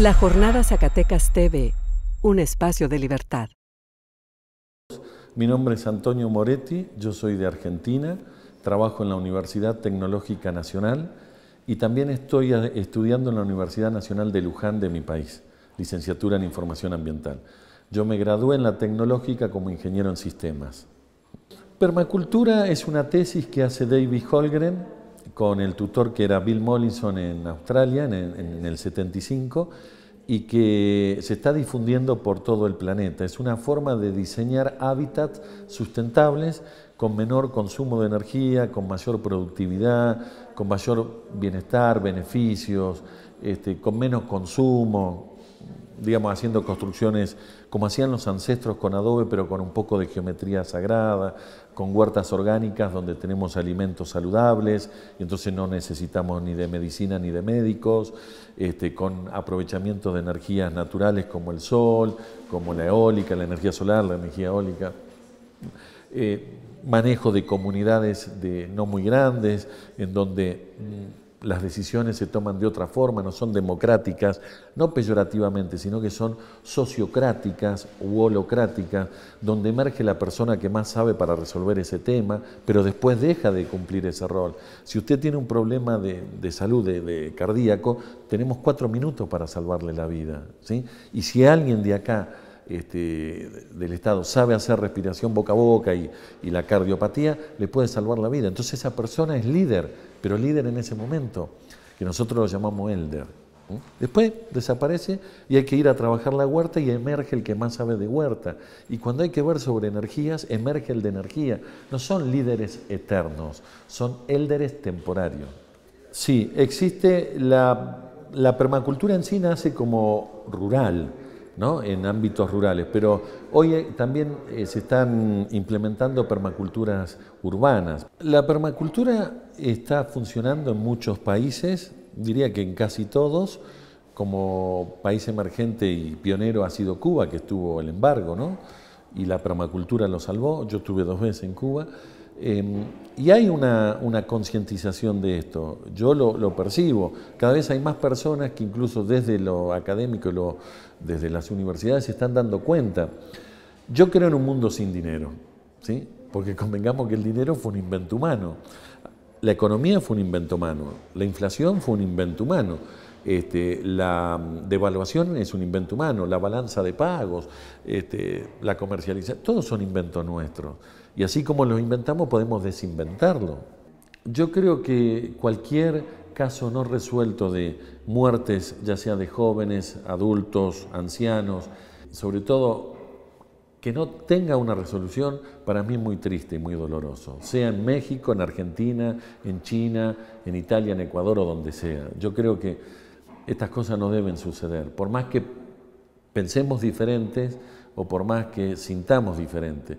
La Jornada Zacatecas TV, un espacio de libertad. Mi nombre es Antonio Moretti, yo soy de Argentina, trabajo en la Universidad Tecnológica Nacional y también estoy estudiando en la Universidad Nacional de Luján de mi país, licenciatura en Información Ambiental. Yo me gradué en la Tecnológica como ingeniero en sistemas. Permacultura es una tesis que hace David Holgren, con el tutor que era Bill Mollison en Australia en, el 75 y que se está difundiendo por todo el planeta. Es una forma de diseñar hábitats sustentables con menor consumo de energía, con mayor productividad, con mayor bienestar, beneficios, este, con menos consumo, digamos, haciendo construcciones como hacían los ancestros con adobe, pero con un poco de geometría sagrada, con huertas orgánicas donde tenemos alimentos saludables, y entonces no necesitamos ni de medicina ni de médicos, este, con aprovechamiento de energías naturales como el sol, como la eólica, la energía solar, la energía eólica. Eh, manejo de comunidades de, no muy grandes, en donde mm, las decisiones se toman de otra forma, no son democráticas, no peyorativamente, sino que son sociocráticas u holocráticas, donde emerge la persona que más sabe para resolver ese tema, pero después deja de cumplir ese rol. Si usted tiene un problema de, salud, de, cardíaco, tenemos cuatro minutos para salvarle la vida. ¿sí? Y si alguien de acá este, del Estado sabe hacer respiración boca a boca y, y la cardiopatía, le puede salvar la vida. Entonces esa persona es líder pero líder en ese momento, que nosotros lo llamamos elder. Después desaparece y hay que ir a trabajar la huerta y emerge el que más sabe de huerta. Y cuando hay que ver sobre energías, emerge el de energía. No son líderes eternos, son élderes temporarios. Sí, existe la, la permacultura en sí nace como rural en ámbitos rurales, pero hoy eh, también eh, se están implementando permaculturas urbanas. La permacultura está funcionando en muchos países, diría que en casi todos, como país emergente y pionero ha sido Cuba, que estuvo el embargo, y la permacultura lo salvó, yo estuve dos veces en Cuba, Em, y hay una, concientización de esto, yo lo, percibo, cada vez hay más personas que incluso desde lo académico, lo, desde las universidades se están dando cuenta. Yo creo en un mundo sin dinero, ¿sí? porque convengamos que el dinero fue un invento humano, la economía fue un invento humano, la inflación fue un invento humano este, la devaluación es un invento humano, la balanza de pagos, este, la comercialización, todos son inventos nuestros. Y así como los inventamos, podemos desinventarlo. Yo creo que cualquier caso no resuelto de muertes, ya sea de jóvenes, adultos, ancianos, sobre todo que no tenga una resolución, para mí es muy triste y muy doloroso, sea en México, en Argentina, en China, en Italia, en Ecuador o donde sea. Yo creo que estas cosas no deben suceder. Por más que pensemos diferentes o por más que sintamos diferente.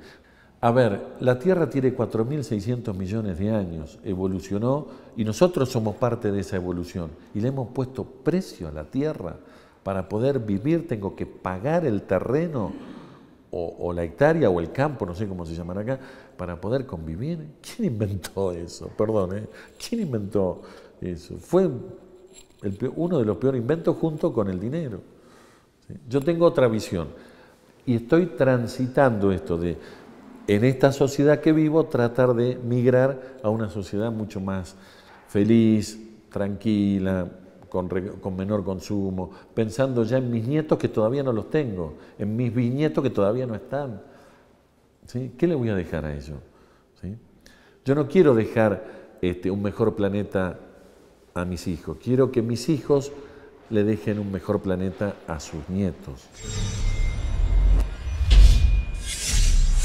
A ver, la Tierra tiene 4.600 millones de años, evolucionó y nosotros somos parte de esa evolución y le hemos puesto precio a la Tierra. Para poder vivir tengo que pagar el terreno o, o la hectárea o el campo, no sé cómo se llaman acá, para poder convivir. ¿Quién inventó eso? Perdón, ¿eh? ¿quién inventó eso? Fue uno de los peores inventos junto con el dinero. Yo tengo otra visión y estoy transitando esto de, en esta sociedad que vivo, tratar de migrar a una sociedad mucho más feliz, tranquila, con, menor consumo, pensando ya en mis nietos que todavía no los tengo, en mis bisnietos que todavía no están. ¿Qué le voy a dejar a ellos? Yo no quiero dejar este, un mejor planeta a mis hijos. Quiero que mis hijos le dejen un mejor planeta a sus nietos.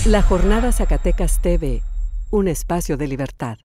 La Jornada Zacatecas TV, un espacio de libertad.